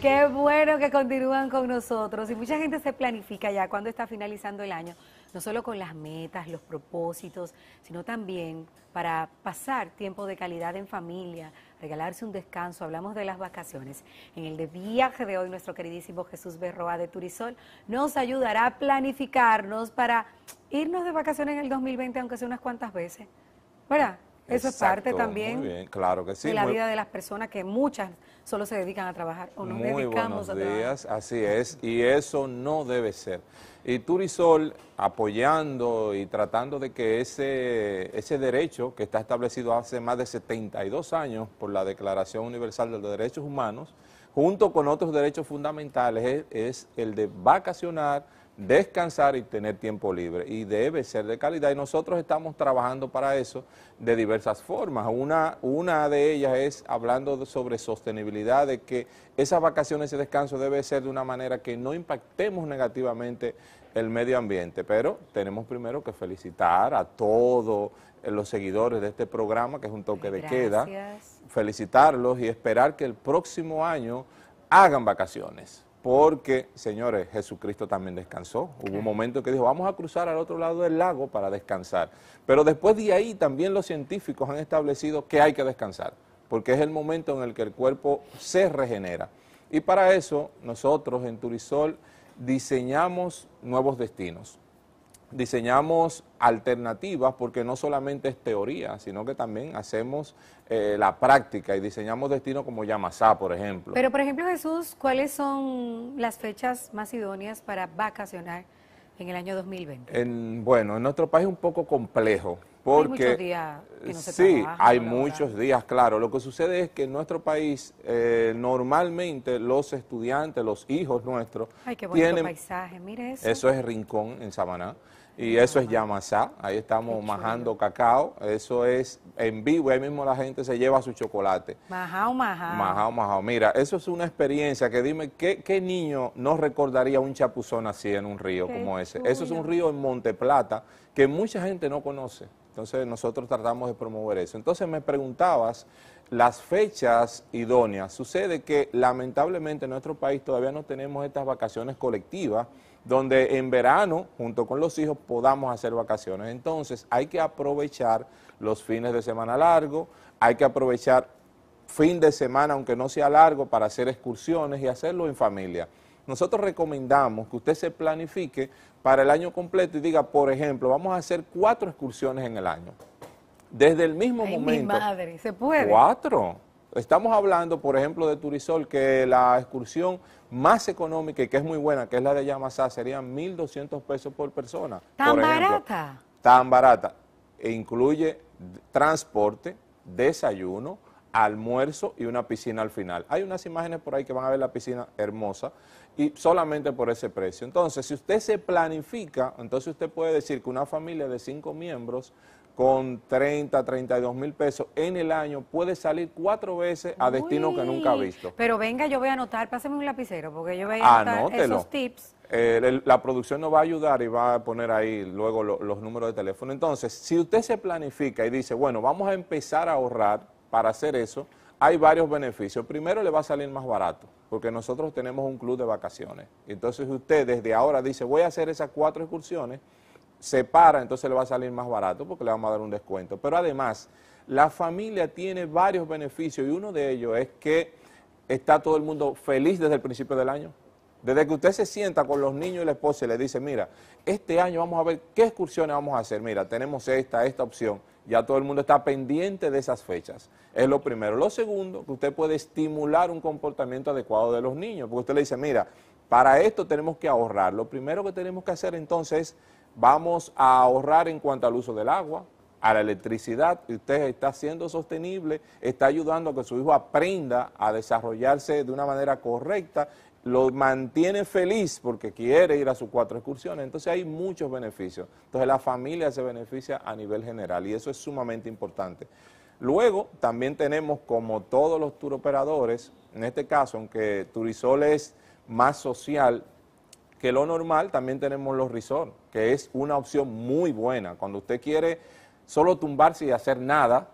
Qué bueno que continúan con nosotros. Y mucha gente se planifica ya cuando está finalizando el año, no solo con las metas, los propósitos, sino también para pasar tiempo de calidad en familia, regalarse un descanso. Hablamos de las vacaciones. En el de viaje de hoy, nuestro queridísimo Jesús Berroa de Turisol nos ayudará a planificarnos para irnos de vacaciones en el 2020, aunque sea unas cuantas veces. ¿Verdad? Eso es parte también. De la vida de las personas que muchas solo se dedican a trabajar o nos muy dedicamos a días, trabajar. así es, y eso no debe ser. Y Turisol apoyando y tratando de que ese, ese derecho que está establecido hace más de 72 años por la Declaración Universal de los Derechos Humanos, junto con otros derechos fundamentales, es el de vacacionar, descansar y tener tiempo libre y debe ser de calidad y nosotros estamos trabajando para eso de diversas formas. Una, una de ellas es hablando sobre sostenibilidad, de que esas vacaciones y descanso debe ser de una manera que no impactemos negativamente el medio ambiente, pero tenemos primero que felicitar a todos eh, los seguidores de este programa, que es un toque de queda, felicitarlos y esperar que el próximo año hagan vacaciones porque, señores, Jesucristo también descansó. Hubo un momento que dijo, vamos a cruzar al otro lado del lago para descansar. Pero después de ahí también los científicos han establecido que hay que descansar, porque es el momento en el que el cuerpo se regenera. Y para eso nosotros en Turisol diseñamos nuevos destinos diseñamos alternativas porque no solamente es teoría, sino que también hacemos eh, la práctica y diseñamos destinos como Yamasá, por ejemplo. Pero, por ejemplo, Jesús, ¿cuáles son las fechas más idóneas para vacacionar en el año 2020? bueno, en nuestro país es un poco complejo porque, hay muchos días que no sí, hay muchos días, claro. Lo que sucede es que en nuestro país eh, normalmente los estudiantes, los hijos nuestros... Ay, qué tienen, paisaje, mire eso. Eso es Rincón, en Samaná. Y eso es Yamasá, ahí estamos majando cacao, eso es en vivo, ahí mismo la gente se lleva su chocolate. Majao, majao. Majao, majao. Mira, eso es una experiencia que dime, ¿qué, niño no recordaría un chapuzón así en un río como ese? Eso es un río en Monteplata que mucha gente no conoce. Entonces nosotros tratamos de promover eso. Entonces me preguntabas las fechas idóneas. Sucede que lamentablemente en nuestro país todavía no tenemos estas vacaciones colectivas donde en verano, junto con los hijos, podamos hacer vacaciones. Entonces hay que aprovechar los fines de semana largo, hay que aprovechar fin de semana, aunque no sea largo, para hacer excursiones y hacerlo en familia nosotros recomendamos que usted se planifique para el año completo y diga, por ejemplo, vamos a hacer cuatro excursiones en el año. Desde el mismo momento. Mi madre, se puede. Cuatro. Estamos hablando, por ejemplo, de Turisol, que la excursión más económica y que es muy buena, que es la de Yamasá, serían 1.200 pesos por persona. ¿Tan barata? Tan barata. E incluye transporte, desayuno, almuerzo y una piscina al final. Hay unas imágenes por ahí que van a ver la piscina hermosa, y solamente por ese precio. Entonces, si usted se planifica, entonces usted puede decir que una familia de cinco miembros con 30, 32 mil pesos en el año puede salir cuatro veces a destino que nunca ha visto. Pero venga, yo voy a anotar, páseme un lapicero, porque yo voy a anotar esos tips. Eh, la producción nos va a ayudar y va a poner ahí luego los números de teléfono. Entonces, si usted se planifica y dice, bueno, vamos a empezar a ahorrar para hacer eso, hay varios beneficios. Primero, le va a salir más barato, porque nosotros tenemos un club de vacaciones. Entonces, usted desde ahora dice, voy a hacer esas cuatro excursiones, se para, entonces le va a salir más barato, porque le vamos a dar un descuento. Pero además, la familia tiene varios beneficios, y uno de ellos es que está todo el mundo feliz desde el principio del año. Desde que usted se sienta con los niños y la esposa y le dice, mira, este año vamos a ver qué excursiones vamos a hacer. Mira, tenemos esta, esta opción ya todo el mundo está pendiente de esas fechas. Es lo primero. Lo segundo, que usted puede estimular un comportamiento adecuado de los niños, porque usted le dice, mira, para esto tenemos que ahorrar. Lo primero que tenemos que hacer entonces, vamos a ahorrar en cuanto al uso del agua, a la electricidad, usted está siendo sostenible, está ayudando a que su hijo aprenda a desarrollarse de una manera correcta lo mantiene feliz porque quiere ir a sus cuatro excursiones. Entonces hay muchos beneficios. Entonces la familia se beneficia a nivel general y eso es sumamente importante. Luego también tenemos, como todos los tour operadores, en este caso, aunque Turisol es más social que lo normal, también tenemos los resorts, que es una opción muy buena. Cuando usted quiere solo tumbarse y hacer nada,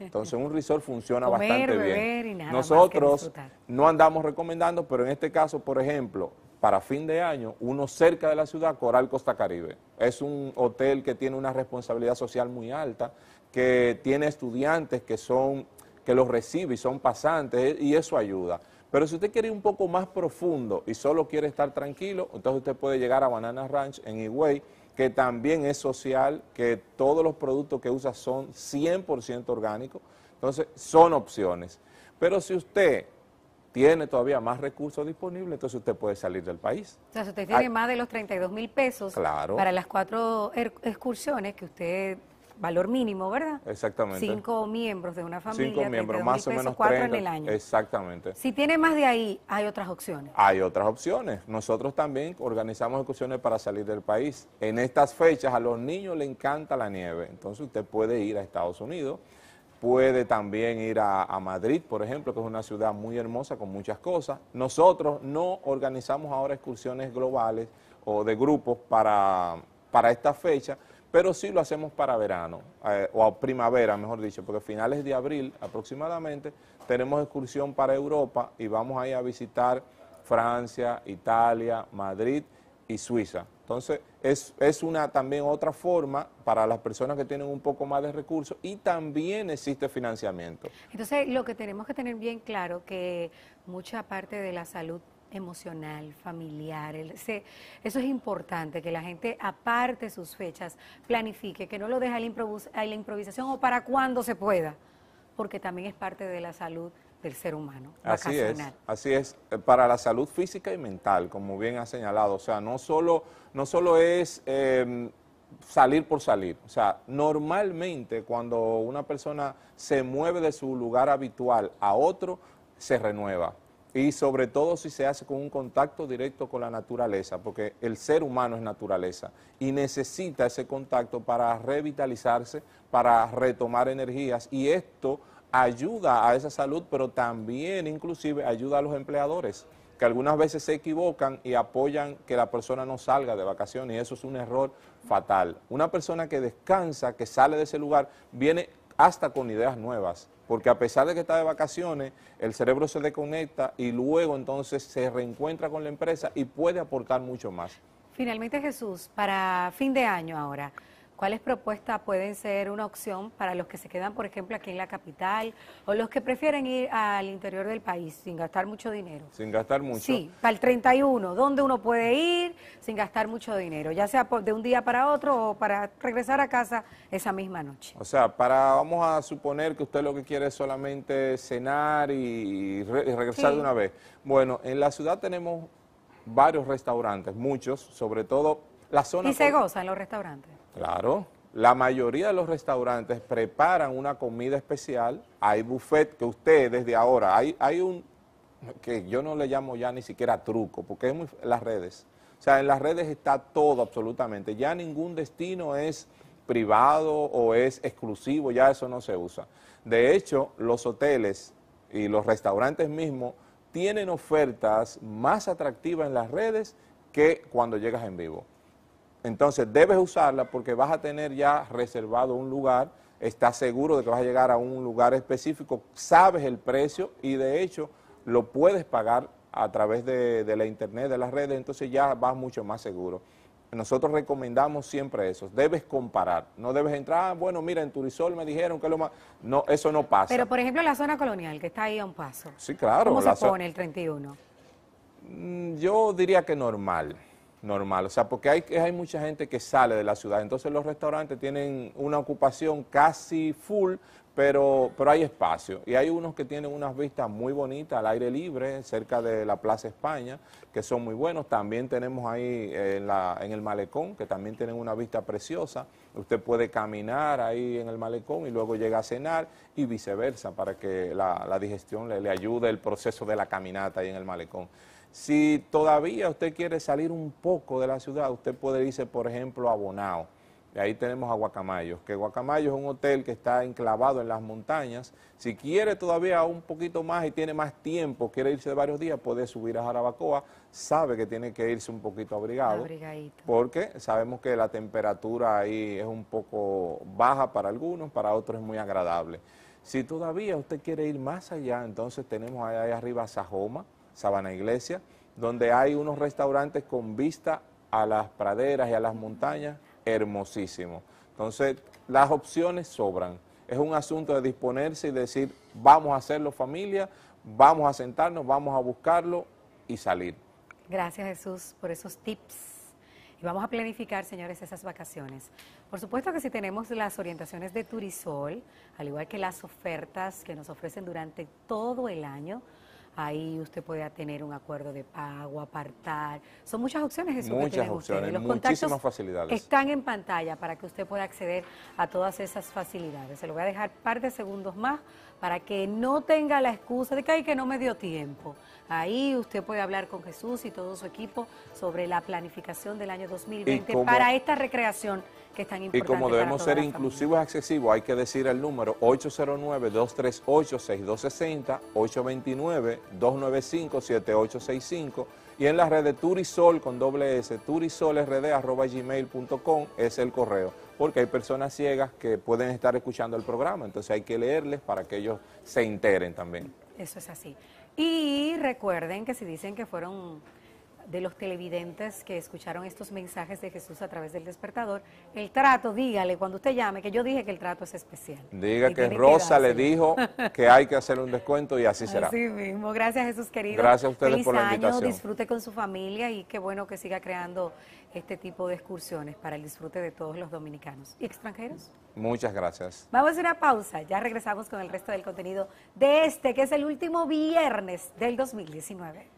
entonces un resort funciona bastante bien. Nosotros no andamos recomendando, pero en este caso, por ejemplo, para fin de año, uno cerca de la ciudad, Coral Costa Caribe. Es un hotel que tiene una responsabilidad social muy alta, que tiene estudiantes que son que los recibe y son pasantes eh, y eso ayuda. Pero si usted quiere ir un poco más profundo y solo quiere estar tranquilo, entonces usted puede llegar a Banana Ranch en Higüey que también es social, que todos los productos que usa son 100% orgánicos. Entonces, son opciones. Pero si usted tiene todavía más recursos disponibles, entonces usted puede salir del país. O sea, si usted tiene ah. más de los 32 mil pesos para las cuatro er-, excursiones que usted valor mínimo, ¿verdad? Exactamente. Cinco miembros de una familia. Cinco miembros, más o menos. cuatro en el año. Exactamente. Si tiene más de ahí, hay otras opciones. Hay otras opciones. Nosotros también organizamos excursiones para salir del país. En estas fechas a los niños les encanta la nieve, entonces usted puede ir a Estados Unidos. Puede también ir a, Madrid, por ejemplo, que es una ciudad muy hermosa con muchas cosas. Nosotros no organizamos ahora excursiones globales o de grupos para para esta fecha, pero sí lo hacemos para verano, eh, o primavera, mejor dicho, porque a finales de abril aproximadamente tenemos excursión para Europa y vamos ahí a visitar Francia, Italia, Madrid y Suiza. Entonces, es, es, una también otra forma para las personas que tienen un poco más de recursos y también existe financiamiento. Entonces, lo que tenemos que tener bien claro que mucha parte de la salud emocional, familiar. eso es importante, que la gente aparte sus fechas, planifique, que no lo deje a la, improvisación o para cuando se pueda, porque también es parte de la salud del ser humano. Así es, así es, eh, para la salud física y mental, como bien ha señalado, o sea, no solo, no solo es... Em, salir por salir. O sea, normalmente cuando una persona se mueve de su lugar habitual a otro, se renueva y sobre todo si se hace con un contacto directo con la naturaleza, porque el ser humano es naturaleza y necesita ese contacto para revitalizarse, para retomar energías y esto ayuda a esa salud, pero también inclusive ayuda a los empleadores que algunas veces se equivocan y apoyan que la persona no salga de vacaciones y eso es un error fatal. Una persona que descansa, que sale de ese lugar, viene hasta con ideas nuevas, porque a pesar de que está de vacaciones, el cerebro se desconecta y luego entonces se reencuentra con la empresa y puede aportar mucho más. Finalmente, Jesús, para fin de año ahora, ¿Cuáles propuestas pueden ser una opción para los que se quedan, por ejemplo, aquí en la capital o los que prefieren ir al interior del país sin gastar mucho dinero? Sin gastar mucho. Sí, para el 31, ¿dónde uno puede ir sin gastar mucho dinero? Ya sea de un día para otro o para regresar a casa esa misma noche. O sea, para vamos a suponer que usted lo que quiere es solamente cenar y, regresar de una vez. Bueno, en la ciudad tenemos varios restaurantes, muchos, sobre todo la zona... Y se gozan los restaurantes. Claro. La mayoría de los restaurantes preparan una comida especial. Hay buffet que usted desde ahora, hay, hay un, que yo no le llamo ya ni siquiera truco, porque es muy, las redes. O sea, en las redes está todo absolutamente. Ya ningún destino es privado o es exclusivo, ya eso no se usa. De hecho, los hoteles y los restaurantes mismos tienen ofertas más atractivas en las redes que cuando llegas en vivo. Entonces debes usarla porque vas a tener ya reservado un lugar, estás seguro de que vas a llegar a un lugar específico, sabes el precio y de hecho lo puedes pagar a través de, la internet, de las redes, entonces ya vas mucho más seguro. Nosotros recomendamos siempre eso, debes comparar, no debes entrar, ah, bueno, mira, en Turisol me dijeron que lo más... No, eso no pasa. Pero, por ejemplo, la zona colonial, que está ahí a un paso. Sí, claro. ¿Cómo se pone el 31? Mm, yo diría que normal normal. O sea, porque hay, hay mucha gente que sale de la ciudad, entonces los restaurantes tienen una ocupación casi full, pero, pero hay espacio. Y hay unos que tienen unas vistas muy bonitas al aire libre, cerca de la Plaza España, que son muy buenos. También tenemos ahí eh, en, el malecón, que también tienen una vista preciosa. Usted puede caminar ahí en el malecón y luego llega a cenar y viceversa, para que la, digestión le ayude el proceso de la caminata ahí en el malecón. Si todavía usted quiere salir un poco de la ciudad, usted puede irse, por ejemplo, a Bonao. Y ahí tenemos a Guacamayos, que Guacamayos es un hotel que está enclavado en las montañas. Si quiere todavía un poquito más y tiene más tiempo, quiere irse de varios días, puede subir a Jarabacoa. Sabe que tiene que irse un poquito abrigado, porque sabemos que la temperatura ahí es un poco baja para algunos, para otros es muy agradable. Si todavía usted quiere ir más allá, entonces tenemos ahí arriba Sajoma, Sabana Iglesia, donde hay unos restaurantes con vista a las praderas y a las montañas, hermosísimo. Entonces, las opciones sobran. Es un asunto de disponerse y decir, vamos a hacerlo familia, vamos a sentarnos, vamos a buscarlo y salir. Gracias Jesús por esos tips y vamos a planificar, señores, esas vacaciones. Por supuesto que si tenemos las orientaciones de Turisol, al igual que las ofertas que nos ofrecen durante todo el año, Ahí usted puede tener un acuerdo de pago, apartar. Son muchas opciones eso que tienen opciones, Los muchísimas facilidades. Están en pantalla para que usted pueda acceder a todas esas facilidades. Se lo voy a dejar par de segundos más para que no tenga la excusa de que hay que no me dio tiempo. Ahí usted puede hablar con Jesús y todo su equipo sobre la planificación del año 2020 para esta recreación que es tan importante. Y como debemos ser inclusivos y accesivos, hay que decir el número 809 238 6260 829 295-7865 y en la red de Turisol con doble S, turisolrd.gmail.com es el correo, porque hay personas ciegas que pueden estar escuchando el programa, entonces hay que leerles para que ellos se enteren también. Eso es así. Y recuerden que si dicen que fueron de los televidentes que escucharon estos mensajes de Jesús a través del despertador, el trato, dígale cuando usted llame, que yo dije que el trato es especial. Diga que Rosa le dijo que hay que hacer un descuento y así será. Así mismo, gracias Jesús querido. Gracias a ustedes por la año, Disfrute con su familia y qué bueno que siga creando este tipo de excursiones para el disfrute de todos los dominicanos y extranjeros. Muchas gracias. Vamos a una pausa, ya regresamos con el resto del contenido de este, que es el último viernes del 2019.